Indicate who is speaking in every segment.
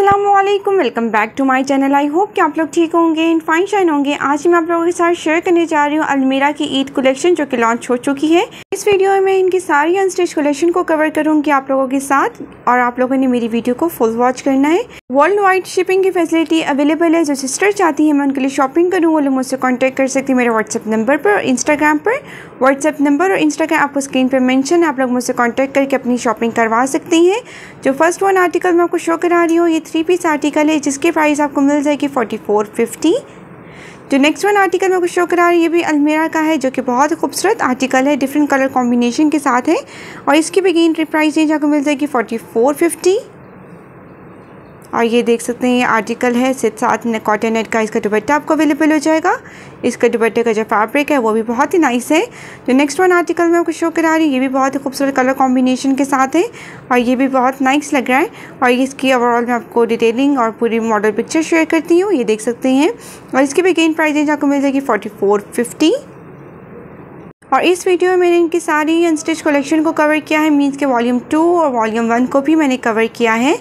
Speaker 1: Aslam welcome back to my channel I hope कि आप लोग ठीक होंगे इन फाइन शाइन होंगे आज मैं आप लोगों के साथ शेयर करने जा रही हूँ अलमीरा की ईद कलेक्शन जो कि लॉन्च हो चुकी है इस वीडियो में इनकी सारी अनस्टिच कलेक्शन को कवर करूँगी आप लोगों के साथ और आप लोगों ने मेरी वीडियो को फुल वॉच करना है वर्ल्ड वाइड शिपिंग की फैसिलिटी अवेलेबल है जो सिस्टर चाहती है मैं उनके लिए शॉपिंग करूँ वो लोग मुझसे कॉन्टैक्ट कर सकती है मेरे व्हाट्सअप नंबर पर और इंस्टाग्राम पर व्हाट्सअप नंबर और इंस्टाग्राम आपको स्क्रीन पर मैंशन है आप लोग मुझसे कॉन्टैक्ट करके अपनी शॉपिंग करवा सकती हैं जो फर्स्ट वन आर्टिकल मैं आपको शो करा रही हूँ ये थ्री पीस आर्टिकल है जिसके प्राइस आपको मिल जाएगी फोर्टी फोर फिफ्टी जो नेक्स्ट वन आर्टिकल मैं को शो करा रही है ये भी अलमेरा का है जो कि बहुत खूबसूरत आर्टिकल है डिफरेंट कलर कॉम्बिनेशन के साथ है और इसकी भी गेंट्री प्राइस रेंज आपको मिल जाएगी फोर्टी फोर फिफ्टी और ये देख सकते हैं ये आर्टिकल है सिर्फ साथ कॉटन नेट का इसका दुपट्टा आपको अवेलेबल हो जाएगा इसका दुपट्टे का जो फैब्रिक है वो भी बहुत ही नाइस है जो नेक्स्ट वन आर्टिकल मैं आपको शो करा रही हूँ ये भी बहुत ही खूबसूरत कलर कॉम्बिनेशन के साथ है और ये भी बहुत नाइस लग रहा है और इसकी ओवरऑल मैं आपको डिटेलिंग और पूरी मॉडल पिक्चर शेयर करती हूँ ये देख सकते हैं और इसकी भी गेन प्राइस रेंज आपको मिल जाएगी फोर्टी फोर फिफ्टी और इस वीडियो में मैंने इनकी सारी अनस्टिच कलेक्शन को कवर किया है मीन्स के वॉल्यूम टू और वॉल्यूम वन को भी मैंने कवर किया है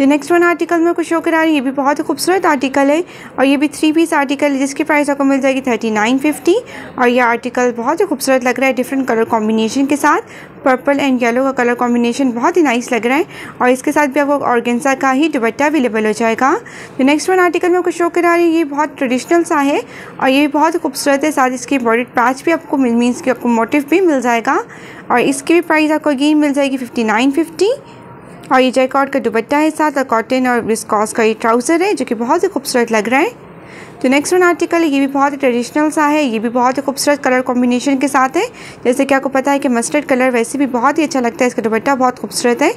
Speaker 1: तो नेक्स्ट वन आर्टिकल में कुछ शो करा रही है ये भी बहुत ही खूबसूरत आर्टिकल है और ये भी थ्री पीस आर्टिकल है जिसकी प्राइस आपको मिल जाएगी थर्टी नाइन फिफ्टी और ये आर्टिकल बहुत ही खूबसूरत लग रहा है डिफरेंट कलर कॉम्बिनेशन के साथ पर्पल एंड येलो का कलर कॉम्बिनेशन बहुत ही नाइस लग रहा है और इसके साथ भी आपको ऑर्गेंसा का ही दुबट्टा अवेलेबल हो जाएगा तो नेक्स्ट वन आर्टिकल में आपको शो करा रही है ये बहुत ट्रेडिशनल सा है और ये भी बहुत खूबसूरत है साथ इसकी बॉडी पैच भी आपको मीन्स की आपको मोटिव भी मिल जाएगा और इसकी भी प्राइस आपको अगेन मिल जाएगी फिफ्टी नाइन फिफ्टी और ये जैकॉट का दुपट्टा है साथ और कॉटन और विस्कॉस का ये ट्राउज़र है जो कि बहुत ही खूबसूरत लग रहा है तो नेक्स्ट वन आर्टिकल ये भी बहुत ही ट्रेडिशनल सा है ये भी बहुत ही खूबसूरत कलर कॉम्बिनेशन के साथ है जैसे कि आपको पता है कि मस्टर्ड कलर वैसे भी बहुत ही अच्छा लगता है इसका दुपट्टा बहुत खूबसूरत है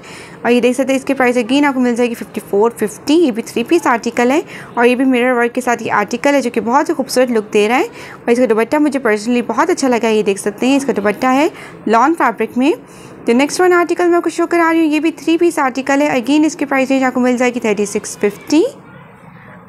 Speaker 1: और ये देख सकते हैं इसके प्राइस अगेन आपको मिल जाएगी फिफ्टी फोर फिफ्टी ये भी थ्री पीस आर्टिकल है और ये भी मिरर वर्क के साथ ये आर्टिकल है जो कि बहुत ही खूबसूरत लुक दे रहा है और इसका दुपट्टा मुझे पर्सनली बहुत अच्छा लगा है ये देख सकते हैं इसका दुपट्टा है लॉन फैब्रिक में तो नेक्स्ट वन आर्टिकल मैं आपको शो करा रही हूँ ये भी थ्री पीस आर्टिकल है अगेन इसकी प्राइस रेंज आपको मिल जाएगी थर्टी सिक्स फिफ्टी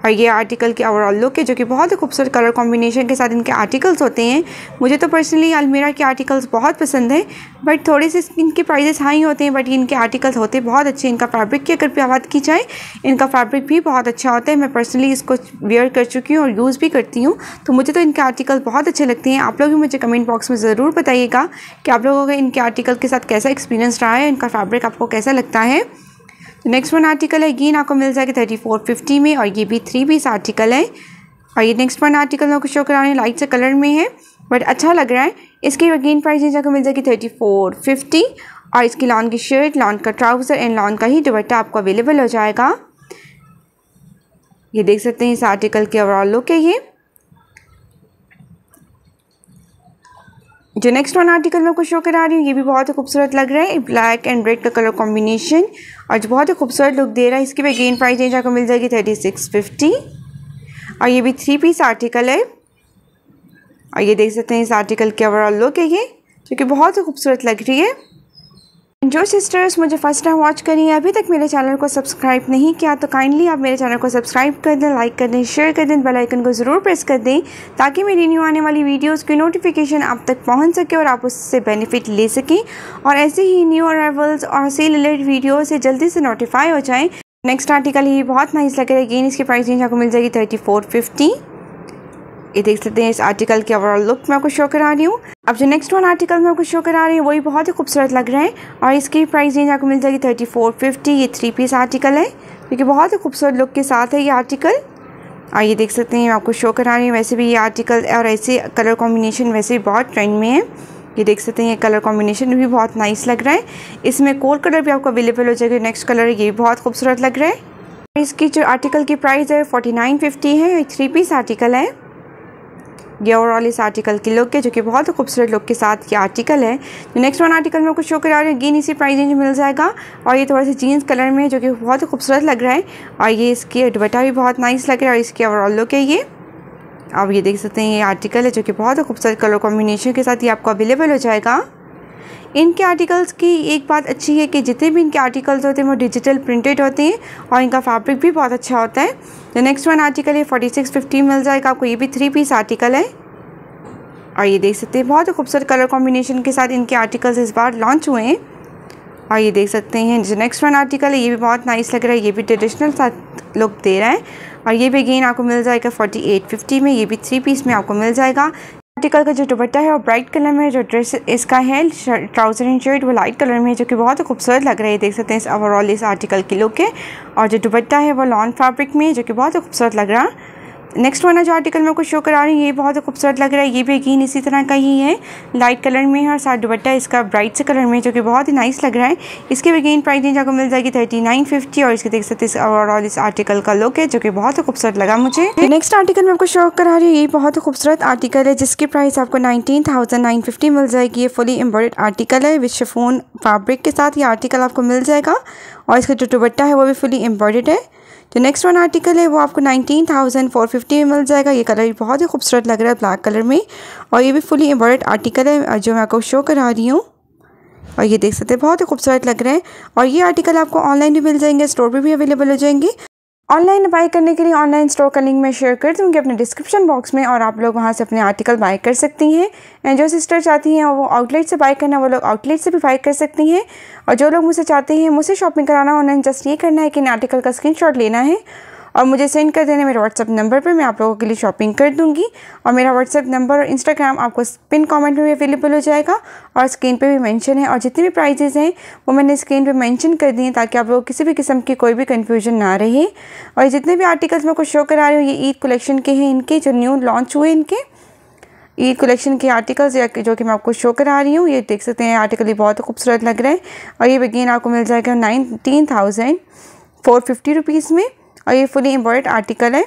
Speaker 1: और ये आर्टिकल की ओवरऑल लुक है जो कि बहुत ही खूबसूरत कलर कॉम्बिनेशन के साथ इनके आर्टिकल्स होते हैं मुझे तो पर्सनली अलमीरा के आर्टिकल्स बहुत पसंद है बट थोड़े से इनके प्राइजेस हाई होते हैं बट इनके आर्टिकल्स होते हैं बहुत अच्छे इनका फैब्रिक की अगर बात की जाए इनका फैब्रिक भी बहुत अच्छा होता है मैं पर्सनली इसको वेयर कर चुकी हूँ और यूज़ भी करती हूँ तो मुझे तो इनके आर्टिकल बहुत अच्छे लगते हैं आप लोग भी मुझे कमेंट बॉक्स में ज़रूर बताइएगा कि आप लोगों का इनके आर्टिकल के साथ कैसा एक्सपीरियंस रहा है इनका फैब्रिक आपको कैसा लगता है नेक्स्ट वन आर्टिकल है अगेन आपको मिल जाएगा थर्टी फोर फिफ्टी में और ये भी थ्री पीस आर्टिकल है और ये नेक्स्ट वन आर्टिकल आपको शो करा रहे हैं लाइट से कलर में है बट अच्छा लग रहा है इसकी अगेन प्राइस आपको मिल जाएगी थर्टी फोर फिफ्टी और इसकी लॉन की शर्ट लॉन का ट्राउज़र एंड लॉन का ही दुपट्टा आपको अवेलेबल हो जाएगा ये देख सकते हैं इस आर्टिकल की ओवरऑल लुक है ये जो नेक्स्ट वन आर्टिकल मैं आपको शो करा रही हूँ ये भी बहुत ही खूबसूरत लग रहा है ब्लैक एंड रेड का कलर कॉम्बिनेशन और जो बहुत ही खूबसूरत लुक दे रहा है इसकी भी अगेन प्राइस रेंज आपको मिल जाएगी थर्टी सिक्स फिफ्टी और ये भी थ्री पीस आर्टिकल है और ये देख सकते हैं इस आर्टिकल की ओवरऑल लुक है ये जो कि बहुत ही खूबसूरत लग रही है जो सिस्टर्स मुझे फर्स्ट टाइम वॉच करी हैं अभी तक मेरे चैनल को सब्सक्राइब नहीं किया तो काइंडली आप मेरे चैनल को सब्सक्राइब कर दें लाइक कर दें शेयर कर दें बेल आइकन को ज़रूर प्रेस कर दें ताकि मेरी न्यू आने वाली वीडियोस की नोटिफिकेशन आप तक पहुंच सके और आप उससे बेनिफिट ले सकें और ऐसे ही न्यू अरावल्स और सेल रिलेटेड वीडियो से जल्दी से नोटिफाई हो जाएँ नेक्स्ट आर्टिकल ही बहुत नाइस लगेगा अगेन इसकी प्राइस रेंज आपको मिल जाएगी थर्टी ये देख सकते हैं इस आर्टिकल के ओवरऑल लुक मैं आपको शो करा रही हूँ अब जो नेक्स्ट वन आर्टिकल मैं आपको शो करा रही हूँ वही बहुत ही खूबसूरत लग रहे हैं और इसकी प्राइस रेंज आपको मिल जाएगी थर्टी फोर फिफ्टी ये थ्री पीस आर्टिकल है क्योंकि बहुत ही खूबसूरत लुक के साथ है ये आर्टिकल और ये देख सकते हैं मैं आपको शो करा रही हूँ वैसे भी ये आर्टिकल और ऐसे कलर कॉम्बिनेशन वैसे भी बहुत ट्रेंड में है ये देख सकते हैं ये कलर कॉम्बिनेशन भी बहुत नाइस लग रहा है इसमें कोर कलर भी आपको अवेलेबल हो जाएगा नेक्स्ट कलर ये भी बहुत खूबसूरत लग रहा है इसकी जो आर्टिकल की प्राइस है फोर्टी नाइन फिफ्टी है थ्री पीस आर्टिकल है ये ओवरऑल इस आर्टिकल की लुक है जो कि बहुत ही खूबसूरत लुक के साथ ये आर्टिकल है तो नेक्स्ट वन आर्टिकल में आपको शो करा रही है गिन इसी प्राइस रेंज मिल जाएगा और ये थोड़ा सा जीन्स कलर में जो कि बहुत ही खूबसूरत लग रहा है और ये इसकी दुपट्टा भी बहुत नाइस लग रहा है और इसकी ओवरऑल लुक है ये आप ये देख सकते हैं ये आर्टिकल है जो कि बहुत ही खूबसूरत कलर कॉम्बिनेशन के साथ ये आपको अवेलेबल हो जाएगा इनके आर्टिकल्स की एक बात अच्छी है कि जितने भी इनके आर्टिकल्स होते हैं वो डिजिटल प्रिंटेड होते हैं और इनका फैब्रिक भी बहुत अच्छा होता है द नेक्स्ट वन आर्टिकल है फोर्टी सिक्स फिफ्टी मिल जाएगा आपको ये भी थ्री पीस आर्टिकल है और ये देख सकते हैं बहुत ही खूबसूरत कलर कॉम्बिनेशन के साथ इनके आर्टिकल्स इस बार लॉन्च हुए हैं और ये देख सकते हैं जो नेक्स्ट वन आर्टिकल है ये भी बहुत नाइस लग रहा है ये भी ट्रेडिशनल साथ लुक दे रहा है और ये भी अगेन आपको मिल जाएगा 4850 में ये भी थ्री पीस में आपको मिल जाएगा आर्टिकल का जो दुपट्टा है वो ब्राइट कलर में जो ड्रेस इसका है ट्राउज़र एंड शर्ट वो लाइट कलर में है जो कि बहुत ही खूबसूरत लग रही है देख सकते हैं इस ओवरऑल इस आर्टिकल की लुक है और जो दुपट्टा है वो लॉन फैब्रिक में जो कि बहुत ही खूबसूरत लग रहा है नेक्स्ट वाला जो आर्टिकल मैं आपको शो करा रही हूँ ये बहुत खूबसूरत लग रहा है ये भी अगेन इसी तरह का ही है लाइट कलर में है और साथ दुबट्टा इसका ब्राइट से कलर में जो कि बहुत ही नाइस लग रहा है इसके भी अगेन प्राइस रेंज आपको मिल जाएगी थर्टी नाइन फिफ्टी और इसके देख सकते ओवरऑल इस आर्टिकल का लुक है जो कि बहुत ही खूबसूरत लगा मुझे नेक्स्ट आर्टिकल मैं आपको शो करा रही हूँ ये बहुत खूबसूरत आर्टिकल है जिसकी प्राइस आपको नाइनटीन थाउजेंड नाइन फिफ्टी मिल जाएगी ये फुली एम्ब्रॉयड आर्टिकल है विद फोन फैब्रिक के साथ ये आर्टिकल आपको मिल जाएगा और इसका जो दुबट्टा है वो भी फुली एम्ब्रॉयड है जो नेक्स्ट वन आर्टिकल है वो आपको नाइनटीन थाउजेंड फोर फिफ्टी में मिल जाएगा ये कलर बहुत ही खूबसूरत लग रहा है ब्लैक कलर में और ये भी फुली एम्ब्रॉयड आर्टिकल है जो मैं आपको शो करा रही हूँ और ये देख सकते हैं बहुत ही खूबसूरत लग रहे हैं और ये आर्टिकल आपको ऑनलाइन भी मिल जाएंगे स्टोर पर भी अवेलेबल हो जाएंगे ऑनलाइन बाई करने के लिए ऑनलाइन स्टोर का लिंक मैं शेयर कर दूँगी अपने डिस्क्रिप्शन बॉक्स में और आप लोग वहाँ से अपने आर्टिकल बाई कर सकती हैं एंड जो सिस्टर चाहती हैं वो आउटलेट से बाई करना वो लोग आउटलेट से भी बाई कर सकती हैं और जो लोग मुझसे चाहते हैं मुझसे शॉपिंग कराना ऑनलाइन जस्ट ये करना है कि इन आर्टिकल का स्क्रीन लेना है और मुझे सेंड कर देना मेरे व्हाट्सअप नंबर पर मैं आप लोगों के लिए शॉपिंग कर दूँगी और मेरा व्हाट्सअप नंबर और इंस्टाग्राम आपको पिन कॉमेंट में भी अवेलेबल हो जाएगा और स्क्रीन पर भी मैंशन है और जितने भी प्राइजेज़ हैं वो मैंने स्क्रीन पर मैंशन कर दिए ताकि आप लोगों को किसी भी किस्म की कोई भी कन्फ्यूजन ना रहे और जितने भी आर्टिकल्स मैं कुछ शो करा रही हूँ ये ईद कलेक्शन के हैं इनके जो न्यू लॉन्च हुए इनके ईद कलेक्शन के आर्टिकल्स या जो कि मैं आपको शो करा रही हूँ ये देख सकते हैं आर्टिकल ये बहुत खूबसूरत लग रहा है और ये बगेन आपको मिल जाएगा nineteen thousand four fifty rupees में और ये फुली इंपॉर्टेंट आर्टिकल है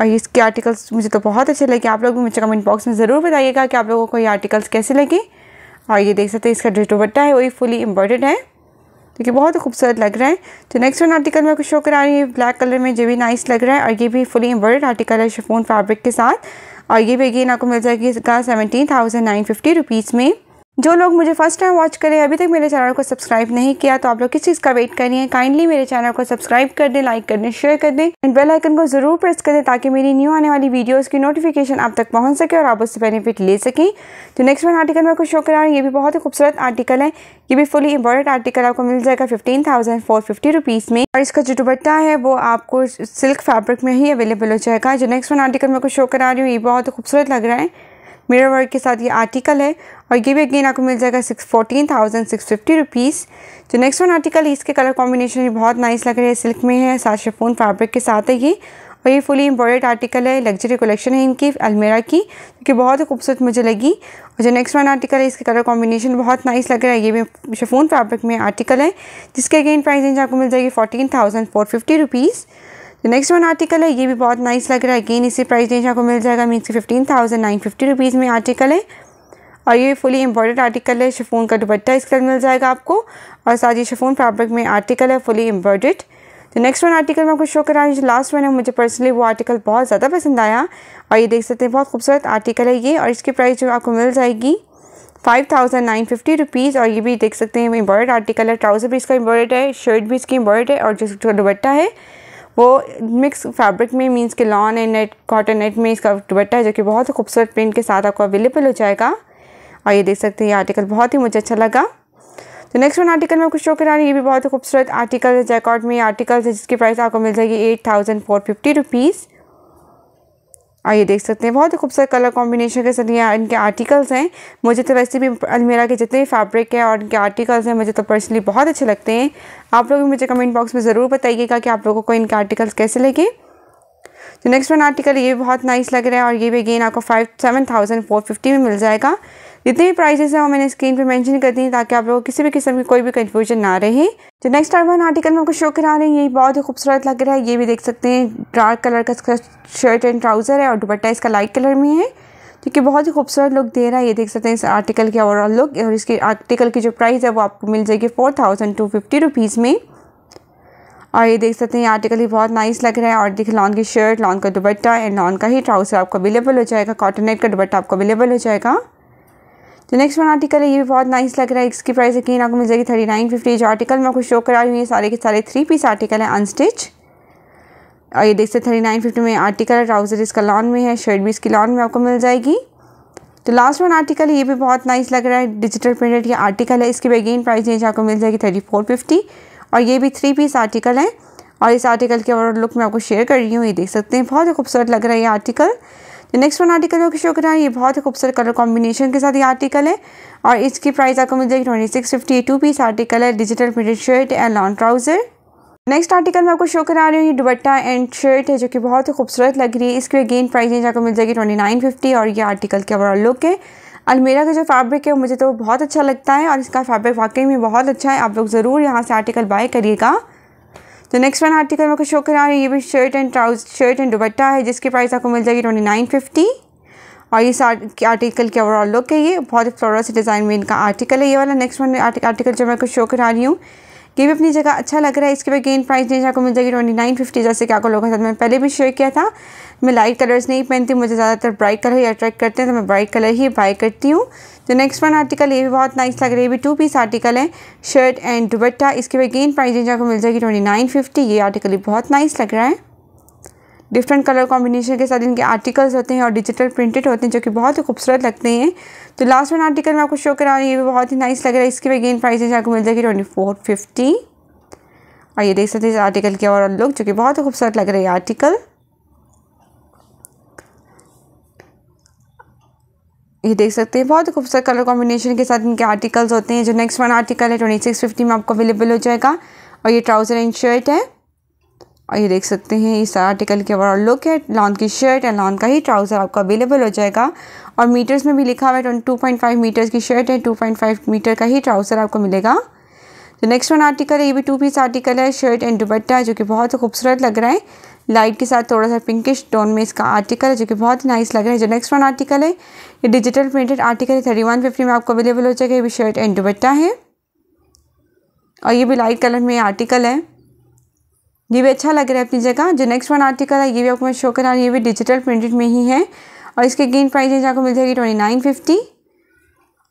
Speaker 1: और इसके आर्टिकल्स मुझे तो बहुत अच्छे लगे आप लोग भी मुझे कमेंट बॉक्स में ज़रूर बताइएगा कि आप लोगों को ये आर्टिकल्स कैसे लगे और ये देख सकते हैं इसका जो दुपट्टा है वही फुली इंपॉर्टेंट है क्योंकि बहुत खूबसूरत लग रहा है तो नेक्स्ट वन आर्टिकल मैं कुछ शो करा रही हूँ ब्लैक कलर में जो भी नाइस लग रहा है और ये भी फुली एम्ब्रॉयड आर्टिकल है शिफोन फैब्रिक के साथ और ये भी अगेन आपको मिल जाएगी इसका seventeen thousand nine fifty rupees में जो लोग मुझे फर्स्ट टाइम वॉच करें अभी तक मेरे चैनल को सब्सक्राइब नहीं किया तो आप लोग किस चीज़ का वेट करिए काइंडली मेरे चैनल को सब्सक्राइब कर दें लाइक कर दें शेयर कर दें एंड बेल आइकन को ज़रूर प्रेस करें ताकि मेरी न्यू आने वाली वीडियोस की नोटिफिकेशन आप तक पहुंच सके और आप उससे बेनिफिट ले सकें तो नेक्स्ट वन आर्टिकल मैं कुछ शो करा ये भी बहुत ही खूबसूरत आर्टिकल है ये भी फुली इंपॉर्टेंट आर्टिकल आपको मिल जाएगा fifteen thousand four fifty rupees में और इसका जो दुबट्टा है वो आपको सिल्क फैब्रिक में ही अवेलेबल हो जाएगा जो नेक्स्ट वन आर्टिकल मैं कुछ शो करा रही हूँ ये बहुत खूबसूरत लग रहा है मिरर वर्क के साथ ये आर्टिकल है और ये भी अगेन आपको मिल जाएगा six fourteen thousand six fifty rupees जो नेक्स्ट वन आर्टिकल है इसके कलर कॉम्बिनेशन भी बहुत नाइस लग रहे हैं सिल्क में है साथ शेफोन फैब्रिक के साथ है ये और ये फुली एम्ब्रॉयड आर्टिकल है लग्जरी कलेक्शन है इनकी अलमेरा की जो बहुत ही खूबसूरत मुझे लगी और जो नेक्स्ट वन आर्टिकल है इसके कलर कॉम्बिनेशन बहुत नाइस लग रहा है ये भी शेफोन फैब्रिक में आर्टिकल है जिसके अगेन प्राइस रेंज आपको मिल जाएगी fourteen thousand four fifty rupees तो नेक्स्ट वन आर्टिकल है ये भी बहुत नाइस लग रहा है अगेन इसी प्राइस रेंज आपको मिल जाएगा मीन्स की fifteen thousand nine fifty rupees में आर्टिकल है और ये फुली एम्ब्रॉयडर्ड आर्टिकल है शफोन का दुपट्टा इस कलर मिल जाएगा आपको और साथ ही शफोन फैब्रिक में आर्टिकल है फुली एम्ब्रॉयडर्ड तो नेक्स्ट वन आर्टिकल मैं आपको शो करा रही जो लास्ट वन है मुझे पर्सनली वो आर्टिकल बहुत ज़्यादा पसंद आया और ये देख सकते हैं बहुत खूबसूरत आर्टिकल है ये और इसकी प्राइस जो आपको मिल जाएगी five thousand nine fifty rupees और ये भी देख सकते हैं एम्ब्रॉयड आर्टिकल है ट्राउज़र भी इसका एम्ब्रॉयड है शर्ट भी इसकी एम्ब्रॉयड है और जो दुपट्टा है वो मिक्स फैब्रिक में मीन्स के lawn and net cotton net में इसका दुबट्टा है जो कि बहुत ही खूबसूरत प्रिंट के साथ आपको अवेलेबल हो जाएगा और ये देख सकते हैं ये आर्टिकल बहुत ही मुझे अच्छा लगा तो नेक्स्ट वन आर्टिकल मैं आपको शो करा रही हूँ ये भी बहुत ही खूबसूरत आर्टिकल है जैकॉट में आर्टिकल है जिसकी प्राइस आपको मिल जाएगी eight thousand four fifty rupees और हाँ, ये देख सकते हैं बहुत ही खूबसूरत कलर कॉम्बिनेशन के साथ ये इनके आर्टिकल्स हैं मुझे तो वैसे भी अलमेरा के जितने भी फैब्रिक है और इनके आर्टिकल्स हैं मुझे तो पर्सनली बहुत अच्छे लगते हैं आप लोग भी मुझे कमेंट बॉक्स में ज़रूर बताइएगा कि आप लोगों को इनके आर्टिकल्स कैसे लगे तो नेक्स्ट वन आर्टिकल ये भी बहुत नाइस लग रहा है और ये भी अगेन आपको five seven thousand four fifty में मिल जाएगा जितने भी प्राइसेस हैं वो मैंने स्क्रीन पे मेंशन कर दी ताकि आप लोगों को किसी भी किस्म की कोई भी कन्फ्यूजन ना रहे जो नेक्स्ट अर्बन आर्टिकल में आपको शो करा रहे हैं ये बहुत ही खूबसूरत लग रहा है ये भी देख सकते हैं डार्क कलर का इसका शर्ट एंड ट्राउज़र है और दुपट्टा इसका लाइट कलर में है क्योंकि बहुत ही खूबसूरत लुक दे रहा है ये देख सकते हैं इस आर्टिकल की ओवरऑल लुक और इसके आर्टिकल की जो प्राइस है वो आपको मिल जाएगी four thousand two fifty rupees में और ये देख सकते हैं आर्टिकल ही बहुत नाइस लग रहा है और देखिए लॉन की शर्ट लॉन का दुपट्टा एंड लॉन का ही ट्राउज़र आपको अवेलेबल हो जाएगा कॉटन नेट का दुपट्टा आपको अवेलेबल हो जाएगा तो नेक्स्ट वन आर्टिकल है ये भी बहुत नाइस लग रहा है इसकी प्राइस यकीन आपको मिल जाएगी थर्टी नाइन फिफ्टी जो आर्टिकल मैं आपको शो करा रही हूँ ये सारे के सारे थ्री पीस आर्टिकल है अनस्टिच और ये देख सकते थर्टी नाइन फिफ्टी में आर्टिकल है ट्राउज़र इसका लॉन में है शर्ट भी इसकी लॉन में आपको मिल जाएगी तो लास्ट वन आर्टिकल ये भी बहुत नाइस लग रहा है डिजिटल प्रिंटेड ये आर्टिकल है इसकी भी अगेन प्राइस रेंज आपको मिल जाएगी थर्टी फोर फिफ्टी और ये भी थ्री पीस आर्टिकल है और इस आर्टिकल के ओवरऑल लुक मैं आपको शेयर कर रही हूँ ये देख सकते हैं बहुत ही खूबसूरत लग रहा है ये आर्टिकल जो नेक्स्ट वन आर्टिकल जो शो कर रहा है ये बहुत ही खूबसूरत कलर कॉम्बिनेशन के साथ ये आर्टिकल है और इसकी प्राइस आपको मिल जाएगी twenty six fifty two piece article है digital printed shirt and long trouser next article मैं आपको शो करा रही हूँ ये दुबट्टा एंड शर्ट है जो कि बहुत ही खूबसूरत लग रही है इसकी अगेन प्राइस रेंज आपको मिल जाएगी ट्वेंटी नाइन फिफ्टी और ये आर्टिकल के ओवरऑल लुक है अलमेरा का जो फैब्रिक है मुझे तो बहुत अच्छा लगता है और इसका फैब्रिक वाकई में बहुत अच्छा है आप लोग ज़रूर यहाँ से आर्टिकल बाय करिएगा तो नेक्स्ट वन आर्टिकल मैं आपको शो करा रही हूँ ये भी shirt and trouser shirt and dupatta है जिसकी प्राइस आपको मिल जाएगी ट्वेंटी नाइन फिफ्टी और इस आर्टिकल की ओवरऑल लुक है ये बहुत ही फ्लोरस से डिज़ाइन में इनका आर्टिकल है ये वाला नेक्स्ट वन आर्टिकल जो मैं आपको शो करा रही हूँ ये भी अपनी जगह अच्छा लग रहा है इसके बाद गेन प्राइस रेंज आपको मिल जाएगी ट्वेंटी नाइन फिफ्टी जैसे कि आपको लोगों के साथ मैंने पहले भी शेयर किया था मैं लाइट कलर्स नहीं पहनती मुझे ज़्यादातर ब्राइट कलर ही अट्रैक्ट करते हैं तो मैं ब्राइट कलर ही बाई करती हूँ तो नेक्स्ट वन आर्टिकल ये भी बहुत नाइस लग रही है ये भी टू पीस आर्टिकल है शर्ट एंड दुबट्टा इसके भी अगेन प्राइस रेंज आपको मिल जाएगी ट्वेंटी नाइन फिफ्टी ये आर्टिकल भी बहुत नाइस लग रहा है डिफरेंट कलर कॉम्बिनेशन के साथ इनके आर्टिकल्स होते हैं और डिजिटल प्रिंटेड होते हैं जो कि बहुत ही खूबसूरत लगते हैं तो लास्ट वन आर्टिकल मैं आपको शो करा रही ये भी बहुत ही नाइस लग रहा है इसके भी गेन प्राइस रेंज आपको मिल जाएगी ट्वेंटी फोर फिफ्टी और ये देख सकते हैं इस आर्टिकल के ओवरऑल लुक जो कि बहुत ही खूबसूरत लग रही है आर्टिकल ये देख सकते हैं बहुत खूबसूरत कलर कॉम्बिनेशन के साथ इनके आर्टिकल्स होते हैं जो नेक्स्ट वन आर्टिकल है ट्वेंटी सिक्स फिफ्टी में आपको अवेलेबल हो जाएगा और ये ट्राउज़र एंड शर्ट है और ये देख सकते हैं इस आर्टिकल के ओवरऑल लुक है लॉन की शर्ट एंड लॉन का ही ट्राउज़र आपको अवेलेबल हो जाएगा और मीटर्स में भी लिखा हुआ है टू पॉइंट फाइव मीटर्स की शर्ट है टू पॉइंट फाइव मीटर का ही ट्राउज़र आपको मिलेगा तो नेक्स्ट वन आर्टिकल है ये भी टू पीस आर्टिकल है शर्ट एंड दुपट्टा जो कि बहुत खूबसूरत लग रहा है लाइट के साथ थोड़ा सा पिंकिश टोन में इसका आर्टिकल है जो कि बहुत नाइस लग रहा है जो नेक्स्ट वन आर्टिकल है ये डिजिटल प्रिंटेड आर्टिकल है थर्टी वन फिफ्टी में आपको अवेलेबल हो जाएगा ये भी शर्ट एंड दुबट्टा है और ये भी लाइट कलर में आर्टिकल है ये भी अच्छा लग रहा है अपनी जगह जो नेक्स्ट वन आर्टिकल है ये भी आपको मैं शो करा रही ये भी डिजिटल प्रिंटेड में ही है और इसके गेन प्राइस है आपको मिल जाएगी ट्वेंटी नाइन फिफ्टी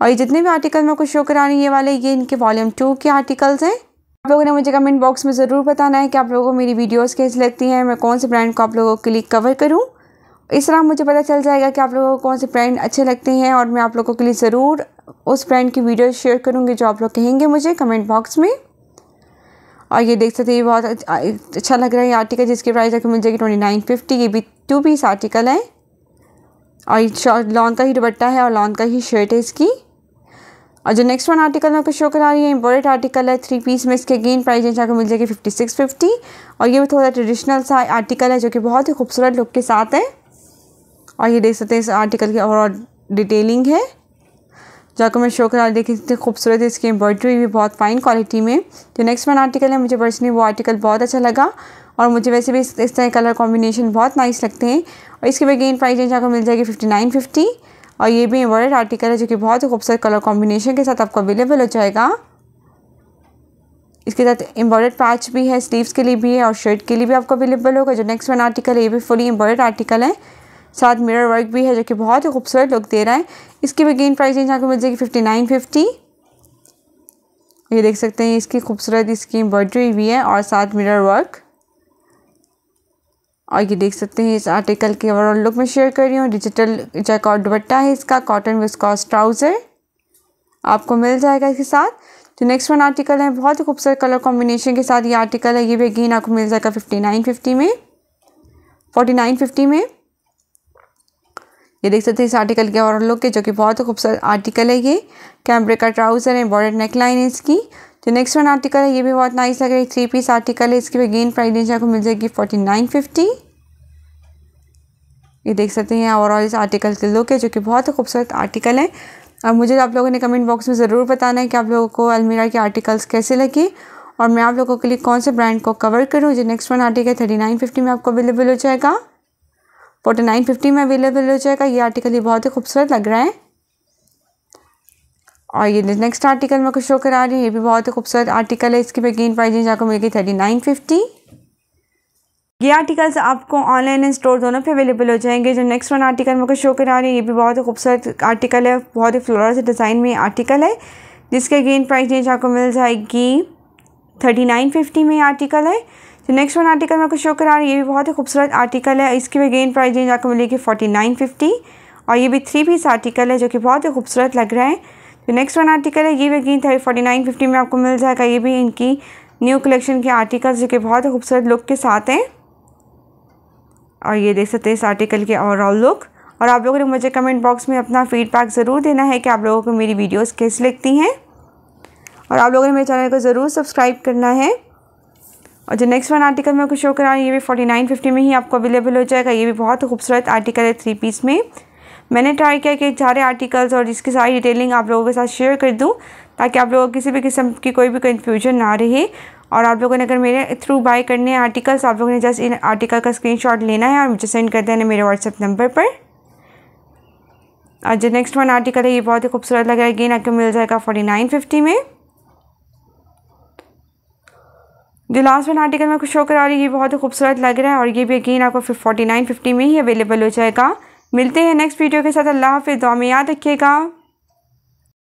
Speaker 1: और ये जितने भी आर्टिकल मैं आपको शो करा रही हूँ ये वाले ये इनके वॉल्यूम टू के आर्टिकल्स हैं आप लोगों ने मुझे कमेंट बॉक्स में ज़रूर बताना है कि आप लोगों को मेरी वीडियोस कैसी लगती हैं मैं कौन से ब्रांड को आप लोगों के लिए कवर करूं इस तरह मुझे पता चल जाएगा कि आप लोगों को कौन से ब्रांड अच्छे लगते हैं और मैं आप लोगों के लिए ज़रूर उस ब्रांड की वीडियो शेयर करूँगी जो आप लोग कहेंगे मुझे कमेंट बॉक्स में और ये देख सकते हैं ये बहुत अच्छा लग रहा है ये आर्टिकल जिसकी प्राइस आपको मिल जाएगी ट्वेंटी नाइन फिफ्टी ये भी टू पीस आर्टिकल है और लॉन्ग का ही दुपट्टा है और लॉन्ग का ही शर्ट है इसकी और जो नेक्स्ट वन आर्टिकल मैं आपको शो करा रही है इंपॉर्टेंट आर्टिकल है थ्री पीस में इसके अगेन प्राइस जैसे आपको मिल जाएगी फिफ्टी सिक्स फिफ्टी और ये भी थोड़ा ट्रेडिशनल सा आर्टिकल है जो कि बहुत ही खूबसूरत लुक के साथ है और ये देख सकते हैं इस आर्टिकल की और डिटेलिंग है जो आपको मैं शो करा देखी इतनी खूबसूरत है इसकी एम्ब्रॉयडरी भी बहुत फाइन क्वालिटी में जो नेक्स्ट वन आर्टिकल है मुझे पर्सनली वो आर्टिकल बहुत अच्छा लगा और मुझे वैसे भी इस तरह कलर कॉम्बिनेशन बहुत नाइस लगते हैं और इसके भी अगेन प्राइस जैसे आपको मिल जाएगी फिफ्टी नाइन फिफ्टी और ये भी एम्ब्रॉयड आर्टिकल है जो कि बहुत ही खूबसूरत कलर कॉम्बिनेशन के साथ आपको अवेलेबल हो जाएगा इसके साथ एम्ब्रॉयड पैच भी है स्लीव्स के लिए भी है और शर्ट के लिए भी आपको अवेलेबल होगा जो नेक्स्ट वन आर्टिकल है ये भी फुली एम्ब्रॉयड आर्टिकल है साथ मिरर वर्क भी है जो कि बहुत ही खूबसूरत लुक दे रहा है इसकी भी गेन प्राइस रेंज आपको मिल जाएगी फिफ्टी नाइन फिफ्टी ये देख सकते हैं इसकी खूबसूरत इसकी एम्ब्रॉयड्री भी है और साथ मिरर वर्क और ये देख सकते हैं इस आर्टिकल के ओवरऑल लुक में शेयर कर रही हूँ डिजिटल चेकआउट दुबट्टा है इसका कॉटन विस्कॉस ट्राउज़र आपको मिल जाएगा इसके साथ तो नेक्स्ट वन आर्टिकल है बहुत ही खूबसूरत कलर कॉम्बिनेशन के साथ ये आर्टिकल है ये भी अगेन आपको मिल जाएगा फिफ्टी नाइन फिफ्टी में फोर्टी नाइन फिफ्टी में ये देख सकते हैं इस आर्टिकल के और लुक के जो कि बहुत ही खूबसूरत आर्टिकल है ये कैमरे का ट्राउज़र है बॉर्डर नेकलाइन है इसकी जो नेक्स्ट वन आर्टिकल है ये भी बहुत नाइस लग रही है थ्री पीस आर्टिकल है इसकी भी अगेन प्राइस रेंज आपको मिल जाएगी फोर्टी नाइन फिफ्टी ये देख सकते हैं और ओवरऑल इस आर्टिकल के लुक है जो कि बहुत ही खूबसूरत आर्टिकल है और मुझे आप लोगों ने कमेंट बॉक्स में ज़रूर बताना है कि आप लोगों को अलमीरा के आर्टिकल्स कैसे लगे और मैं आप लोगों के लिए कौन से ब्रांड को कवर करूँ जो next one article thirty nine fifty में आपको अवेलेबल हो जाएगा फोर्टी नाइन फिफ्टी में अवेलेबल हो जाएगा ये आर्टिकल ही बहुत ही खूबसूरत लग रहा है और ये नेक्स्ट आर्टिकल मैं आपको शो करा रही हूँ ये भी बहुत ही खूबसूरत आर्टिकल है इसकी भी गेंद प्राइजेंज जाकर मिलेगी थर्टी नाइन फिफ्टी ये आर्टिकल्स आपको ऑनलाइन एंड स्टोर दोनों पे अवेलेबल हो जाएंगे जो नेक्स्ट वन आर्टिकल मैं शो करा रही है ये भी बहुत ही खूबसूरत आर्टिकल है बहुत ही फ्लोरस डिज़ाइन में आर्टिकल है जिसके अगेन प्राइस रेंज आपको मिल जाएगी थर्टी नाइन फिफ्टी में आर्टिकल है जो नेक्स्ट वन आर्टिकल मैं आपको शो करा रही है ये भी बहुत ही खूबसूरत आर्टिकल है इसकी भी अगेन प्राइस रेंज आपको मिलेगी फोर्टी नाइन फिफ्टी और ये भी थ्री पीस आर्टिकल है जो कि बहुत ही खूबसूरत लग रहा है जो नेक्स्ट वन आर्टिकल है ये भी again thirty forty nine fifty में आपको मिल जाएगा ये भी इनकी न्यू कलेक्शन के आर्टिकल्स जो कि बहुत ही खूबसूरत लुक के साथ हैं और ये देख सकते हैं इस आर्टिकल के ओवरऑल लुक और आप लोगों ने मुझे कमेंट बॉक्स में अपना फीडबैक ज़रूर देना है कि आप लोगों को मेरी वीडियोस कैसी लगती हैं और आप लोगों ने मेरे चैनल को ज़रूर सब्सक्राइब करना है और जो नेक्स्ट वन आर्टिकल मैं आपको शो करा ये भी फोर्टी नाइन फिफ्टी में ही आपको अवेलेबल हो जाएगा ये भी बहुत खूबसूरत आर्टिकल है थ्री पीस में मैंने ट्राई किया कि सारे आर्टिकल्स और इसकी सारी डिटेलिंग आप लोगों के साथ शेयर कर दूँ ताकि आप लोगों को किसी भी किस्म की कोई भी कन्फ्यूजन ना रहे और आप लोगों ने अगर मेरे थ्रू बाय करने हैं आर्टिकल्स आप लोगों ने जस्ट इन आर्टिकल का स्क्रीनशॉट लेना है और मुझे सेंड कर देना मेरे व्हाट्सएप नंबर पर और जो नेक्स्ट वन आर्टिकल है ये बहुत ही खूबसूरत लग रहा है अगेन आपको मिल जाएगा फोर्टी नाइन फिफ्टी में जो लास्ट वन आर्टिकल मैं कुछ शो करा रही है ये बहुत ही खूबसूरत लग रहा है और ये भी अगेन आपको फोर्टी नाइन फिफ्टी में ही अवेलेबल हो जाएगा मिलते हैं नेक्स्ट वीडियो के साथ अल्लाह हाफि दो में याद रखिएगा